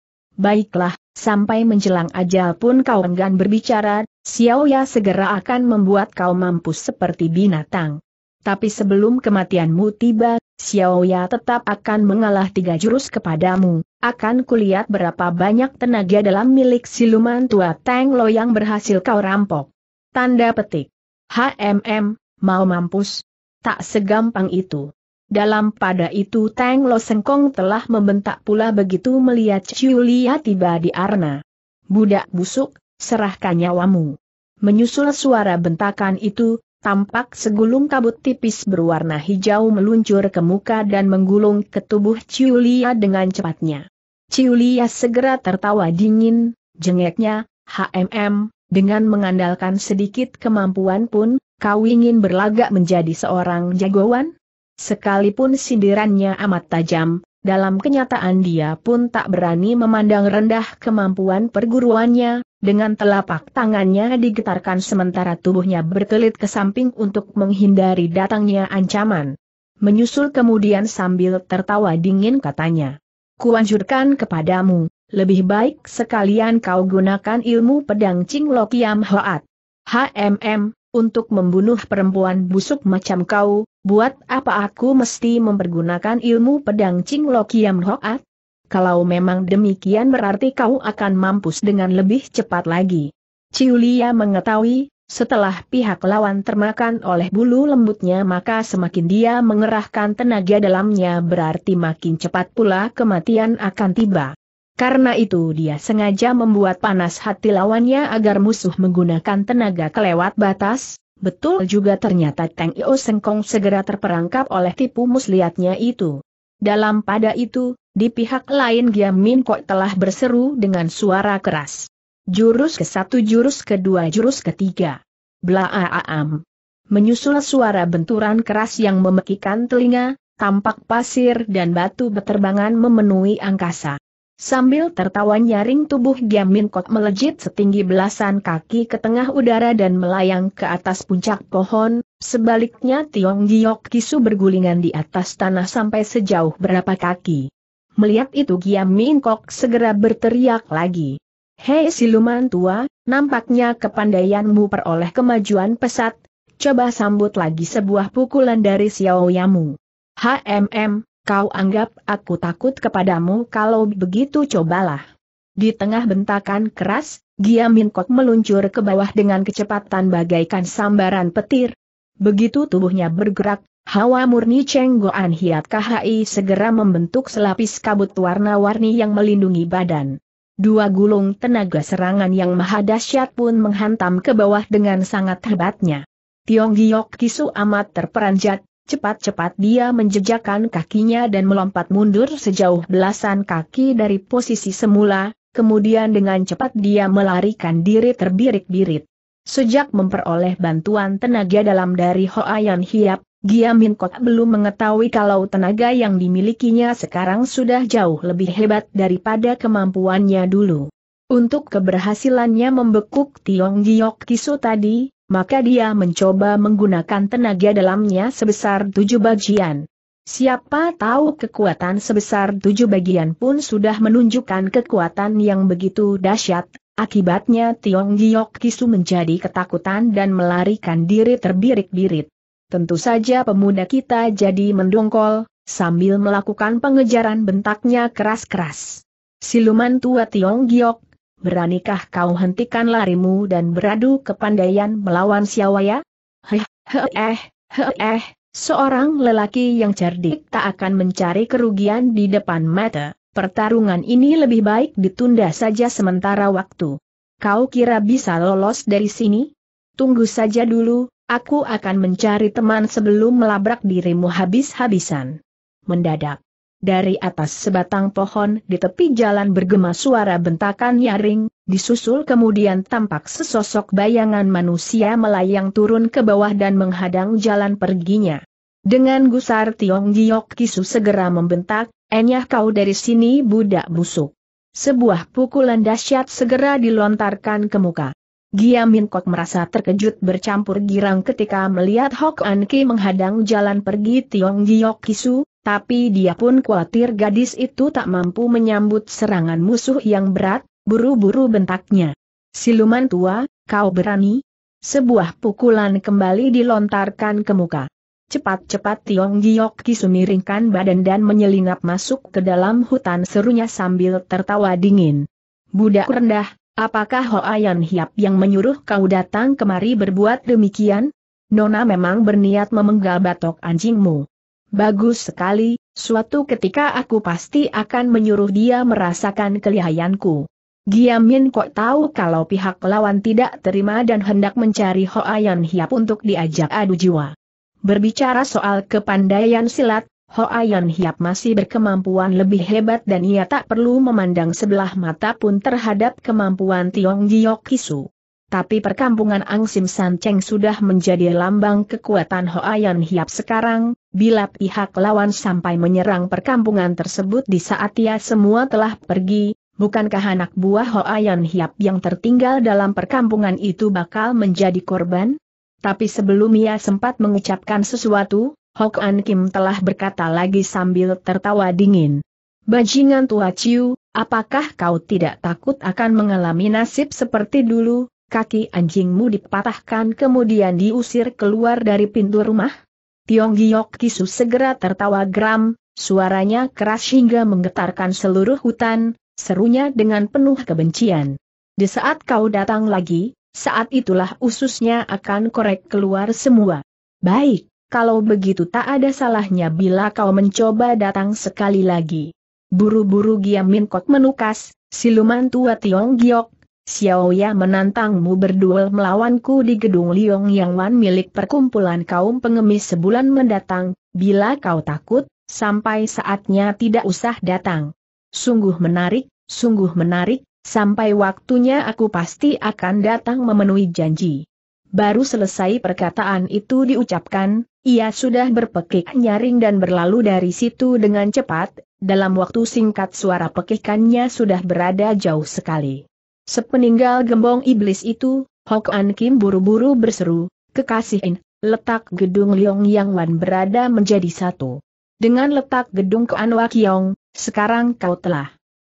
Baiklah, sampai menjelang ajal pun kau enggan berbicara, Xiaoya segera akan membuat kau mampus seperti binatang. Tapi sebelum kematianmu tiba, Xiaoya tetap akan mengalah tiga jurus kepadamu. Akan kulihat berapa banyak tenaga dalam milik siluman tua Tang Lo yang berhasil kau rampok. Tanda petik. HMM, mau mampus? Tak segampang itu. Dalam pada itu Tang Lo Sengkong telah membentak pula begitu melihat Ciu Lia tiba di arna. Budak busuk, serahkan nyawamu. Menyusul suara bentakan itu, tampak segulung kabut tipis berwarna hijau meluncur ke muka dan menggulung ke tubuh Ciu Lia dengan cepatnya. Ciu Lia segera tertawa dingin, jengeknya, HMM, dengan mengandalkan sedikit kemampuan pun, kau ingin berlagak menjadi seorang jagoan? Sekalipun sindirannya amat tajam, dalam kenyataan dia pun tak berani memandang rendah kemampuan perguruannya, dengan telapak tangannya digetarkan sementara tubuhnya berkelit ke samping untuk menghindari datangnya ancaman. Menyusul kemudian sambil tertawa dingin katanya. Kuanjurkan kepadamu, lebih baik sekalian kau gunakan ilmu pedang Ching Lo Kiam Hoat. HMM, untuk membunuh perempuan busuk macam kau, buat apa aku mesti mempergunakan ilmu pedang Cinglo Kiam Hoat? Kalau memang demikian berarti kau akan mampus dengan lebih cepat lagi. Ciulia mengetahui, setelah pihak lawan termakan oleh bulu lembutnya maka semakin dia mengerahkan tenaga dalamnya berarti makin cepat pula kematian akan tiba. Karena itu dia sengaja membuat panas hati lawannya agar musuh menggunakan tenaga kelewat batas, betul juga ternyata Teng Io Sengkong segera terperangkap oleh tipu muslihatnya itu. Dalam pada itu, di pihak lain Giam Min Kok telah berseru dengan suara keras. Jurus ke satu jurus kedua jurus ketiga. Blaaam. Menyusul suara benturan keras yang memekikan telinga, tampak pasir dan batu beterbangan memenuhi angkasa. Sambil tertawa nyaring tubuh Giam Min Kok melejit setinggi belasan kaki ke tengah udara dan melayang ke atas puncak pohon, sebaliknya Tiong Giok Kisu bergulingan di atas tanah sampai sejauh berapa kaki. Melihat itu Giam Min Kok segera berteriak lagi. Hei siluman tua, nampaknya kepandaianmu peroleh kemajuan pesat, coba sambut lagi sebuah pukulan dari Xiao Yamu. HMM, Kau anggap aku takut kepadamu kalau begitu cobalah. Di tengah bentakan keras, Gia Minkok meluncur ke bawah dengan kecepatan bagaikan sambaran petir. Begitu tubuhnya bergerak, hawa murni Cheng Goan Hiat KHI segera membentuk selapis kabut warna-warni yang melindungi badan. Dua gulung tenaga serangan yang maha dahsyat pun menghantam ke bawah dengan sangat hebatnya. Tiong Giok Kisu amat terperanjat, Cepat-cepat dia menjejakkan kakinya dan melompat mundur sejauh belasan kaki dari posisi semula, kemudian dengan cepat dia melarikan diri terbirit-birit. Sejak memperoleh bantuan tenaga dalam dari Hoayan Hiap, Gia Min Kok belum mengetahui kalau tenaga yang dimilikinya sekarang sudah jauh lebih hebat daripada kemampuannya dulu. Untuk keberhasilannya membekuk Tiong Giok Kisu tadi, maka dia mencoba menggunakan tenaga dalamnya sebesar tujuh bagian. Siapa tahu kekuatan sebesar tujuh bagian pun sudah menunjukkan kekuatan yang begitu dahsyat. Akibatnya Tiong Giok Kisu menjadi ketakutan dan melarikan diri terbirik-birit. Tentu saja pemuda kita jadi mendongkol, sambil melakukan pengejaran bentaknya keras-keras. Siluman tua Tiong Giok beranikah kau hentikan larimu dan beradu kepandaian melawan Siawaya? Heh, heh, eh, heh, eh, seorang lelaki yang cerdik tak akan mencari kerugian di depan mata. Pertarungan ini lebih baik ditunda saja sementara waktu. Kau kira bisa lolos dari sini? Tunggu saja dulu, aku akan mencari teman sebelum melabrak dirimu habis-habisan. Mendadak, dari atas sebatang pohon di tepi jalan bergema suara bentakan nyaring, disusul kemudian tampak sesosok bayangan manusia melayang turun ke bawah dan menghadang jalan perginya. Dengan gusar Tiong Giok Kisu segera membentak, enyah kau dari sini budak busuk. Sebuah pukulan dahsyat segera dilontarkan ke muka. Gia Min Kok merasa terkejut bercampur girang ketika melihat Hok An Ki menghadang jalan pergi Tiong Giok Kisu, tapi dia pun khawatir gadis itu tak mampu menyambut serangan musuh yang berat, buru-buru bentaknya. Siluman tua, kau berani? Sebuah pukulan kembali dilontarkan ke muka. Cepat-cepat Tiong Giok Kisu badan dan menyelinap masuk ke dalam hutan serunya sambil tertawa dingin. Budak rendah, apakah Hoayan Hiap yang menyuruh kau datang kemari berbuat demikian? Nona memang berniat memenggal batok anjingmu. Bagus sekali, suatu ketika aku pasti akan menyuruh dia merasakan kelihayanku. Giamin kok tahu kalau pihak lawan tidak terima dan hendak mencari Yan Hiap untuk diajak adu jiwa. Berbicara soal kepandaian silat, Yan Hiap masih berkemampuan lebih hebat dan ia tak perlu memandang sebelah mata pun terhadap kemampuan Tiong Giok Kisu. Tapi perkampungan Ang Sim San Cheng sudah menjadi lambang kekuatan Yan Hiap sekarang, Bila pihak lawan sampai menyerang perkampungan tersebut di saat ia semua telah pergi, bukankah anak buah Hoayan Hiap yang tertinggal dalam perkampungan itu bakal menjadi korban? Tapi sebelum ia sempat mengucapkan sesuatu, Hok An Kim telah berkata lagi sambil tertawa dingin. Bajingan tua Ciu, apakah kau tidak takut akan mengalami nasib seperti dulu, kaki anjingmu dipatahkan kemudian diusir keluar dari pintu rumah? Tiong Giok Kisu segera tertawa geram, suaranya keras hingga menggetarkan seluruh hutan, serunya dengan penuh kebencian. Di saat kau datang lagi, saat itulah ususnya akan korek keluar semua. Baik, kalau begitu tak ada salahnya bila kau mencoba datang sekali lagi. Buru-buru Giamin Kok menukas, siluman tua Tiong Giok Xiaoya menantangmu berduel melawanku di gedung Liong Yang Wan milik perkumpulan kaum pengemis sebulan mendatang, bila kau takut, sampai saatnya tidak usah datang. Sungguh menarik, sungguh menarik, sampai waktunya aku pasti akan datang memenuhi janji. Baru selesai perkataan itu diucapkan, ia sudah berpekik nyaring dan berlalu dari situ dengan cepat, dalam waktu singkat suara pekikannya sudah berada jauh sekali. Sepeninggal gembong iblis itu, Hok An Kim buru-buru berseru, kekasihin, letak gedung Liong Yang Wan berada menjadi satu. Dengan letak gedung Kuan Wakyong, sekarang kau telah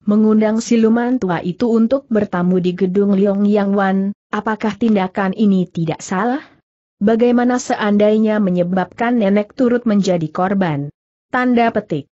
mengundang siluman tua itu untuk bertamu di gedung Liong Yang Wan, apakah tindakan ini tidak salah? Bagaimana seandainya menyebabkan nenek turut menjadi korban? Tanda petik.